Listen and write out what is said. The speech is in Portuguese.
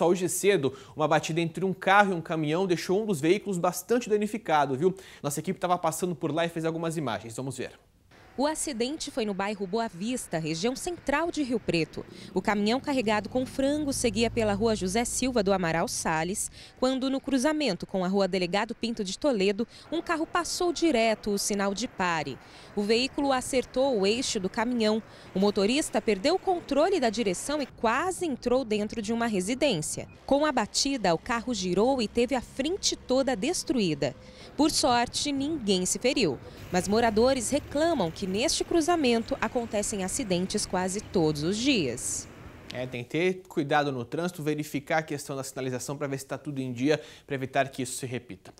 só hoje cedo, uma batida entre um carro e um caminhão deixou um dos veículos bastante danificado, viu? Nossa equipe estava passando por lá e fez algumas imagens. Vamos ver. O acidente foi no bairro Boa Vista, região central de Rio Preto. O caminhão carregado com frango seguia pela rua José Silva do Amaral Sales, quando no cruzamento com a rua Delegado Pinto de Toledo, um carro passou direto o sinal de pare. O veículo acertou o eixo do caminhão. O motorista perdeu o controle da direção e quase entrou dentro de uma residência. Com a batida, o carro girou e teve a frente toda destruída. Por sorte, ninguém se feriu, mas moradores reclamam que que neste cruzamento acontecem acidentes quase todos os dias. É, tem que ter cuidado no trânsito, verificar a questão da sinalização para ver se está tudo em dia, para evitar que isso se repita.